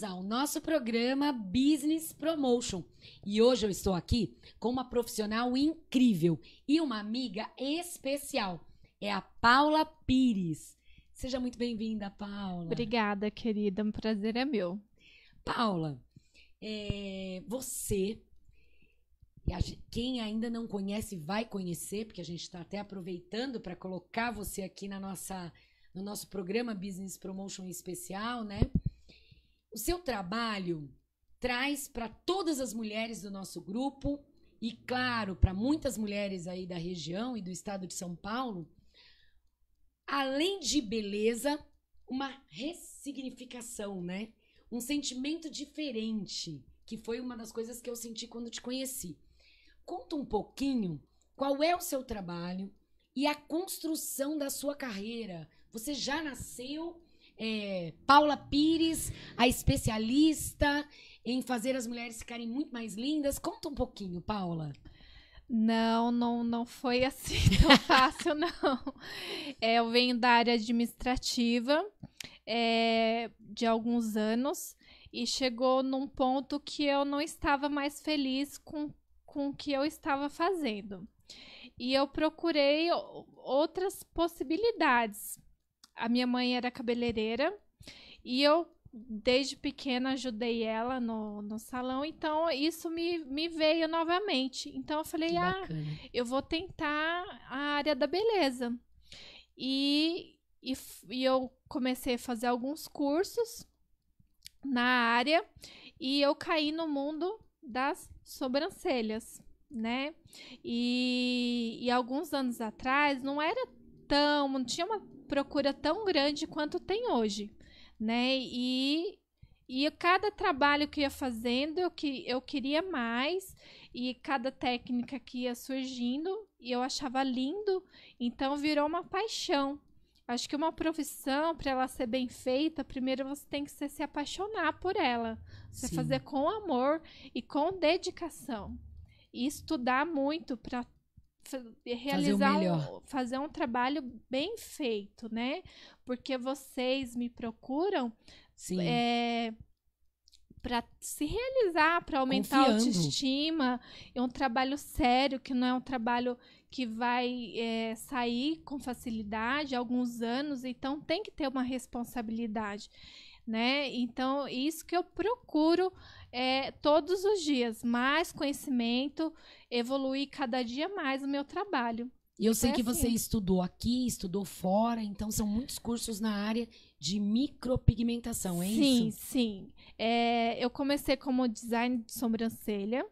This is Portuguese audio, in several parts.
bem-vindos ao nosso programa Business Promotion. E hoje eu estou aqui com uma profissional incrível e uma amiga especial. É a Paula Pires. Seja muito bem-vinda, Paula. Obrigada, querida. Um prazer é meu. Paula, é, você, quem ainda não conhece, vai conhecer, porque a gente está até aproveitando para colocar você aqui na nossa, no nosso programa Business Promotion Especial, né? O seu trabalho traz para todas as mulheres do nosso grupo e, claro, para muitas mulheres aí da região e do estado de São Paulo, além de beleza, uma ressignificação, né? Um sentimento diferente, que foi uma das coisas que eu senti quando te conheci. Conta um pouquinho qual é o seu trabalho e a construção da sua carreira. Você já nasceu é, Paula Pires, a especialista em fazer as mulheres ficarem muito mais lindas. Conta um pouquinho, Paula. Não, não, não foi assim tão fácil, não. É, eu venho da área administrativa é, de alguns anos e chegou num ponto que eu não estava mais feliz com, com o que eu estava fazendo. E eu procurei outras possibilidades a minha mãe era cabeleireira e eu desde pequena ajudei ela no, no salão, então isso me, me veio novamente. Então eu falei, ah, eu vou tentar a área da beleza. E, e, e eu comecei a fazer alguns cursos na área e eu caí no mundo das sobrancelhas, né? E, e alguns anos atrás não era tão, não tinha uma procura tão grande quanto tem hoje, né? E, e cada trabalho que ia fazendo, eu, que, eu queria mais, e cada técnica que ia surgindo, e eu achava lindo, então virou uma paixão. Acho que uma profissão, para ela ser bem feita, primeiro você tem que se, se apaixonar por ela. Você Sim. fazer com amor e com dedicação. E estudar muito para realizar fazer, um, fazer um trabalho bem feito, né? Porque vocês me procuram É, para se realizar, para aumentar Confiando. a autoestima. É um trabalho sério, que não é um trabalho que vai é, sair com facilidade, alguns anos, então tem que ter uma responsabilidade né? Então, isso que eu procuro é, todos os dias, mais conhecimento, evoluir cada dia mais o meu trabalho. E eu então, sei é que assim. você estudou aqui, estudou fora, então são muitos cursos na área de micropigmentação, é sim, isso? Sim, sim. É, eu comecei como design de sobrancelha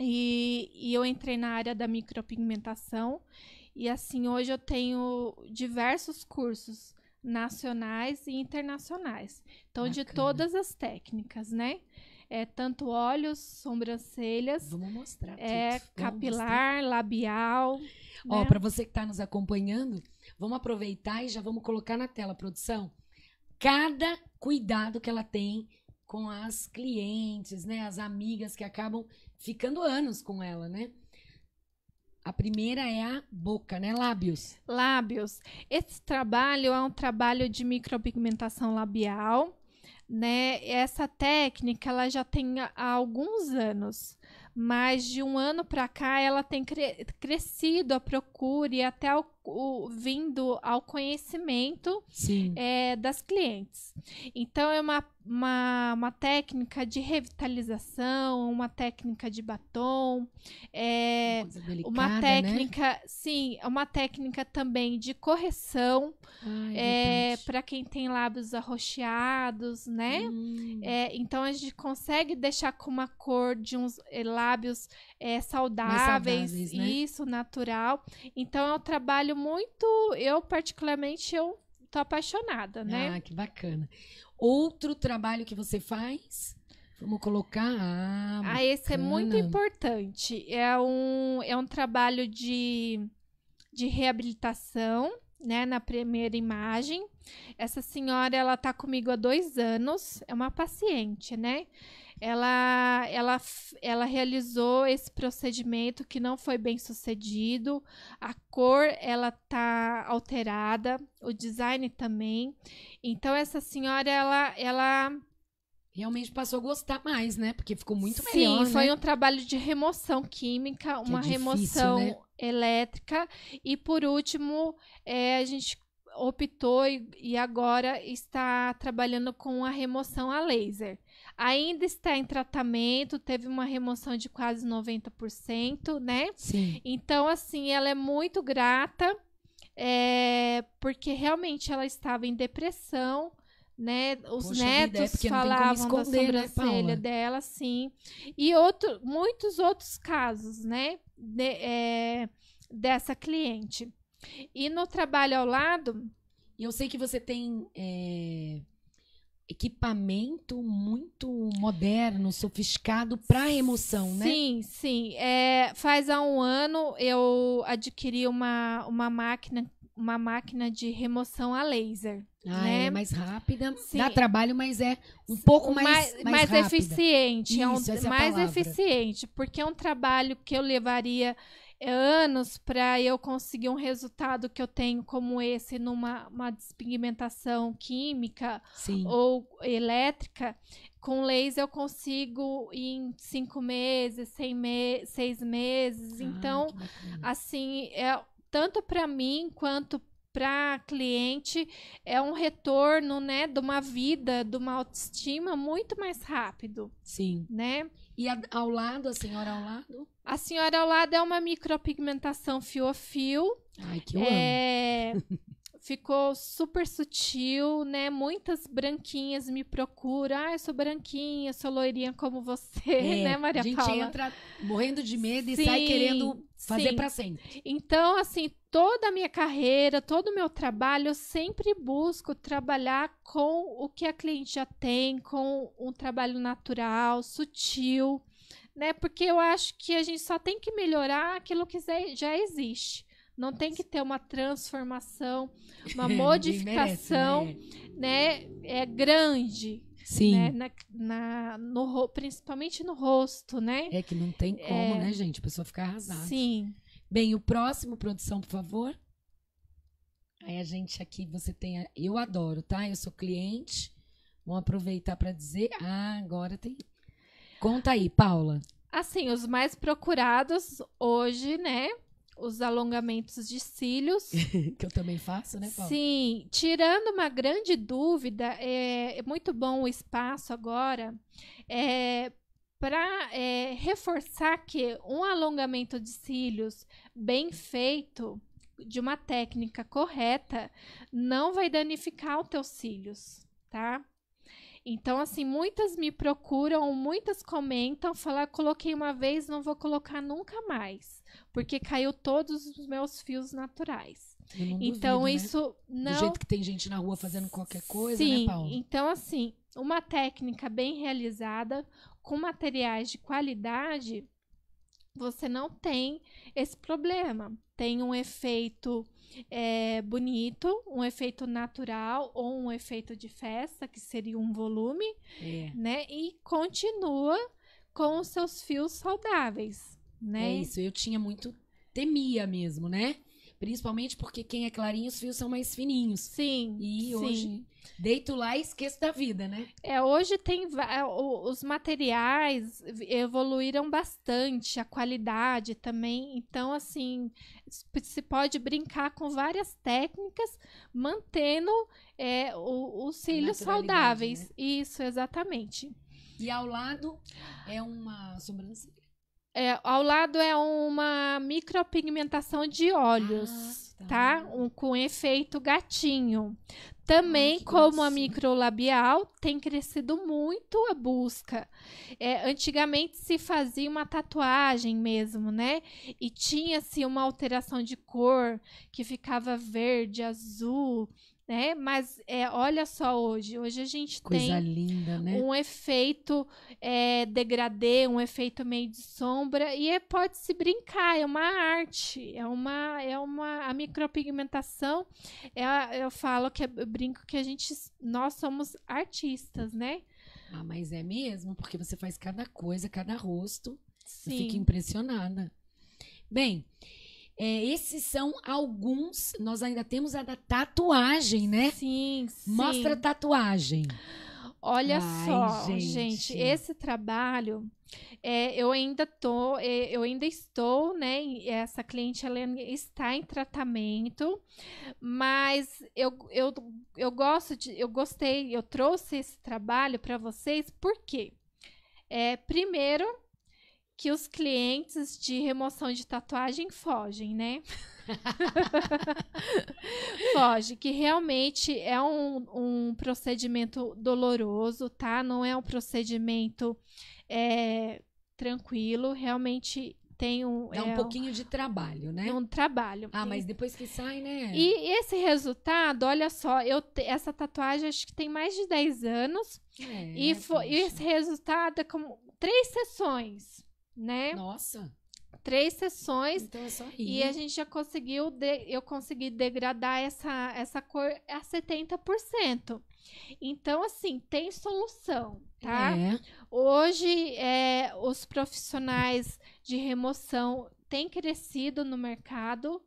e, e eu entrei na área da micropigmentação. E assim, hoje eu tenho diversos cursos nacionais e internacionais. Então, Bacana. de todas as técnicas, né? É, tanto olhos, sobrancelhas, Vamos mostrar é, Vamos capilar, mostrar. labial. Ó, né? para você que está nos acompanhando, vamos aproveitar e já vamos colocar na tela, produção, cada cuidado que ela tem com as clientes, né, as amigas que acabam ficando anos com ela, né? A primeira é a boca, né? Lábios. Lábios. Esse trabalho é um trabalho de micropigmentação labial, né? Essa técnica ela já tem há alguns anos, mas de um ano para cá ela tem cre crescido a procura e até o o, vindo ao conhecimento é, das clientes. Então, é uma, uma, uma, técnica de revitalização, uma técnica de batom, é, uma, delicada, uma, né? técnica, né? sim, é uma técnica também de correção ah, é, é para quem tem lábios arroxeados, né? Hum. É, então, a gente consegue deixar com uma cor de uns lábios saudáveis, saudáveis né? isso, natural. Então, é um trabalho trabalho muito, eu particularmente, eu tô apaixonada, né? Ah, que bacana. Outro trabalho que você faz? Vamos colocar. Ah, ah esse é muito importante. É um, é um trabalho de, de reabilitação, né? Na primeira imagem. Essa senhora, ela tá comigo há dois anos. É uma paciente, né? ela, ela, ela realizou esse procedimento que não foi bem sucedido. A cor ela tá alterada, o design também. Então essa senhora ela ela realmente passou a gostar mais, né? Porque ficou muito Sim, melhor. Sim, né? foi né? um trabalho de remoção química, que uma é difícil, remoção né? elétrica e por último é, a gente optou e, e agora está trabalhando com a remoção a laser ainda está em tratamento, teve uma remoção de quase 90%, né? Sim. Então, assim, ela é muito grata, é, porque realmente ela estava em depressão, né? Os Poxa netos vida, é falavam da né, sobrancelha né, dela, sim. E outro, muitos outros casos, né? De, é, dessa cliente. E no trabalho ao lado. Eu sei que você tem é, equipamento muito moderno, sofisticado para emoção, né? Sim, sim. É, faz há um ano eu adquiri uma, uma máquina uma máquina de remoção a laser. Ah, né? é mais rápida. Sim. Dá trabalho, mas é um pouco mais mais, mais, mais eficiente. Isso, é um, é mais palavra. eficiente, porque é um trabalho que eu levaria anos para eu conseguir um resultado que eu tenho como esse numa uma despigmentação química Sim. ou elétrica, com laser eu consigo em cinco meses, seis, me seis meses. Ah, então, assim, é tanto para mim quanto para cliente é um retorno, né, de uma vida, de uma autoestima muito mais rápido. Sim. Né? E a, ao lado, a senhora ao lado? A senhora ao lado é uma micropigmentação fiofio. Ai, que eu é... amo. Ficou super sutil, né? Muitas branquinhas me procuram. Ah, eu sou branquinha, sou loirinha como você, é, né, Maria Paula? A gente Paula? entra morrendo de medo e sai querendo fazer para sempre. Então, assim, toda a minha carreira, todo o meu trabalho, eu sempre busco trabalhar com o que a cliente já tem, com um trabalho natural, sutil, né? Porque eu acho que a gente só tem que melhorar aquilo que já existe. Não tem que ter uma transformação, uma modificação, merece, né? né? É grande. Sim. Né? Na, na, no, principalmente no rosto, né? É que não tem como, é... né, gente? A pessoa ficar arrasada. Sim. Bem, o próximo, produção, por favor. Aí a gente aqui, você tem. A... eu adoro, tá? Eu sou cliente. Vamos aproveitar para dizer. Ah, agora tem. Conta aí, Paula. Assim, os mais procurados hoje, né? os alongamentos de cílios. que eu também faço, né, Paula? Sim. Tirando uma grande dúvida, é, é muito bom o espaço agora é, para é, reforçar que um alongamento de cílios bem feito, de uma técnica correta, não vai danificar os teus cílios, tá? Então, assim, muitas me procuram, muitas comentam, falar ah, coloquei uma vez, não vou colocar nunca mais, porque caiu todos os meus fios naturais. então, duvido, né? isso né? não. Do jeito que tem gente na rua fazendo qualquer coisa, né, Sim, né, Paula? Então, assim, uma técnica bem realizada, com materiais de qualidade, você não tem esse problema. Tem um efeito é, bonito, um efeito natural ou um efeito de festa, que seria um volume, é. né? E continua com os seus fios saudáveis, né? É isso, eu tinha muito, temia mesmo, né? Principalmente porque quem é clarinho, os fios são mais fininhos. Sim. E sim. hoje deito lá e esqueço da vida, né? É, hoje tem é, os materiais evoluíram bastante, a qualidade também. Então, assim, se pode brincar com várias técnicas, mantendo é, o, os cílios saudáveis. Né? Isso, exatamente. E ao lado é uma sobrancelha. É, ao lado é uma micropigmentação de olhos, ah, tá? tá? Um, com efeito gatinho. Também, Ai, como gracinha. a microlabial, tem crescido muito a busca. É, antigamente se fazia uma tatuagem mesmo, né? E tinha-se uma alteração de cor que ficava verde, azul, né? Mas é, olha só hoje, hoje a gente Coisa tem linda, né? um efeito é, degradê, um efeito meio de sombra e é, pode se brincar, é uma arte, é uma é uma a micropigmentação, é, eu falo que é, eu brinco que a gente nós somos artistas, né? Ah, mas é mesmo, porque você faz cada coisa, cada rosto, Sim. eu impressionada. Bem, é, esses são alguns. Nós ainda temos a da tatuagem, né? Sim, sim. Mostra a tatuagem. Olha Ai, só, gente. gente. esse trabalho, é, eu ainda tô, é, eu ainda estou, né? Essa cliente ela está em tratamento, mas eu, eu, eu gosto de, eu gostei, eu trouxe esse trabalho para vocês, por quê? É, primeiro, que os clientes de remoção de tatuagem fogem, né? Foge, que realmente é um, um, procedimento doloroso, tá? Não é um procedimento é, tranquilo, realmente tem um. Dá um é pouquinho de trabalho, né? É um trabalho. Ah, mas depois que sai, né? E esse resultado, olha só, eu essa tatuagem acho que tem mais de 10 anos. É, e, e esse resultado é como três sessões né? Nossa! Três sessões. Então é só E a gente já conseguiu, de, eu consegui degradar essa, essa cor a 70%. Então, assim, tem solução, tá? É. Hoje, é, os profissionais de remoção tem crescido no mercado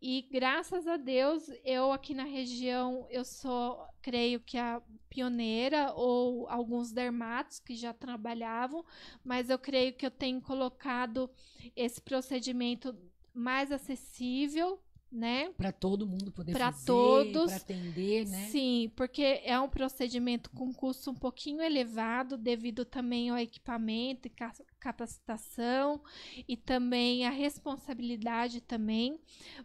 e graças a Deus eu aqui na região eu sou creio que a pioneira ou alguns dermatos que já trabalhavam, mas eu creio que eu tenho colocado esse procedimento mais acessível né? Para todo mundo poder pra fazer, todos, pra atender, né? Sim, porque é um procedimento com custo um pouquinho elevado devido também ao equipamento e capacitação e também a responsabilidade também,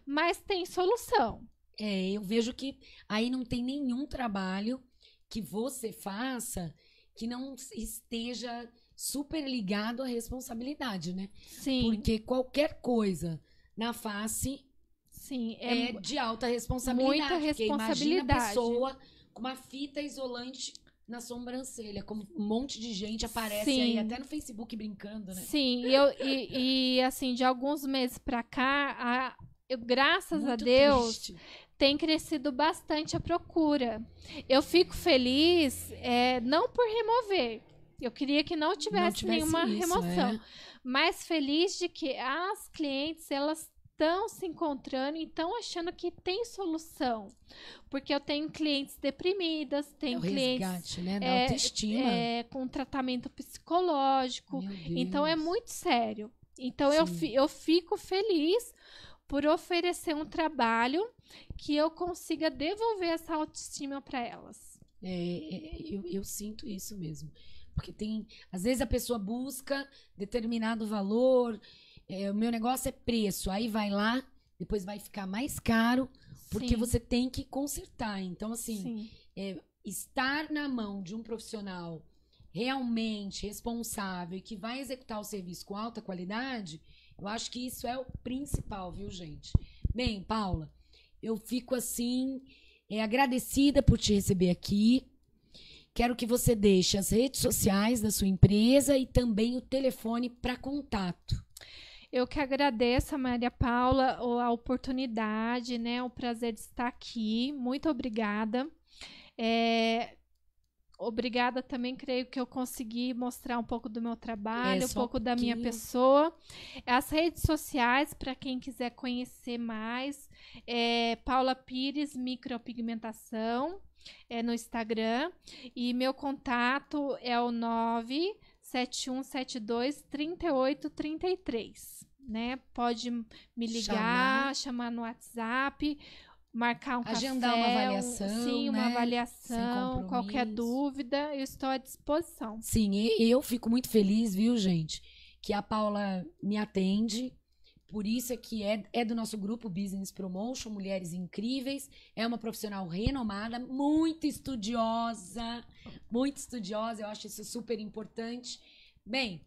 mas tem solução. É, eu vejo que aí não tem nenhum trabalho que você faça que não esteja super ligado à responsabilidade, né? Sim. Porque qualquer coisa na face Sim, é, é de alta responsabilidade. Muita responsabilidade. a pessoa com uma fita isolante na sobrancelha, como um monte de gente aparece Sim. aí, até no Facebook brincando, né? Sim, e, eu, e, e assim, de alguns meses pra cá, a, eu, graças Muito a Deus, triste. tem crescido bastante a procura. Eu fico feliz, é, não por remover, eu queria que não tivesse, não tivesse nenhuma isso, né? remoção, mas feliz de que as clientes, elas estão se encontrando e estão achando que tem solução. Porque eu tenho clientes deprimidas, tenho é clientes resgate, né? é, autoestima. É, com tratamento psicológico. Então é muito sério. Então eu, eu fico feliz por oferecer um trabalho que eu consiga devolver essa autoestima para elas. É, é, é, eu, eu sinto isso mesmo. Porque tem, às vezes a pessoa busca determinado valor, é, o meu negócio é preço. Aí vai lá, depois vai ficar mais caro, porque Sim. você tem que consertar. Então, assim, é, estar na mão de um profissional realmente responsável e que vai executar o serviço com alta qualidade, eu acho que isso é o principal, viu, gente? Bem, Paula, eu fico assim é, agradecida por te receber aqui. Quero que você deixe as redes sociais da sua empresa e também o telefone para contato. Eu que agradeço a Maria Paula a oportunidade, né? O prazer de estar aqui. Muito obrigada. É, obrigada também, creio que eu consegui mostrar um pouco do meu trabalho, é, um pouco um da minha pessoa. As redes sociais, para quem quiser conhecer mais, é Paula Pires Micropigmentação é no Instagram. E meu contato é o 9 7172 3833, né? Pode me ligar, chamar, chamar no WhatsApp, marcar um Agendar café, uma avaliação, sim, uma né? avaliação, qualquer dúvida, eu estou à disposição. Sim, eu fico muito feliz, viu, gente, que a Paula me atende, por isso é que é, é do nosso grupo Business Promotion, mulheres incríveis. É uma profissional renomada, muito estudiosa, muito estudiosa. Eu acho isso super importante. Bem,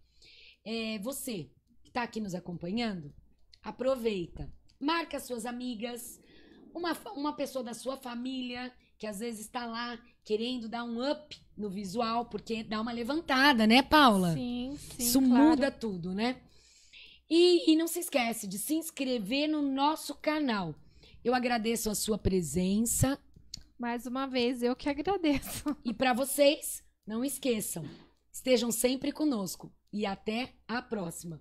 é, você que está aqui nos acompanhando, aproveita, marca suas amigas, uma, uma pessoa da sua família que às vezes está lá querendo dar um up no visual, porque dá uma levantada, né, Paula? Sim, sim. Isso claro. muda tudo, né? E, e não se esquece de se inscrever no nosso canal. Eu agradeço a sua presença. Mais uma vez, eu que agradeço. E para vocês, não esqueçam, estejam sempre conosco e até a próxima.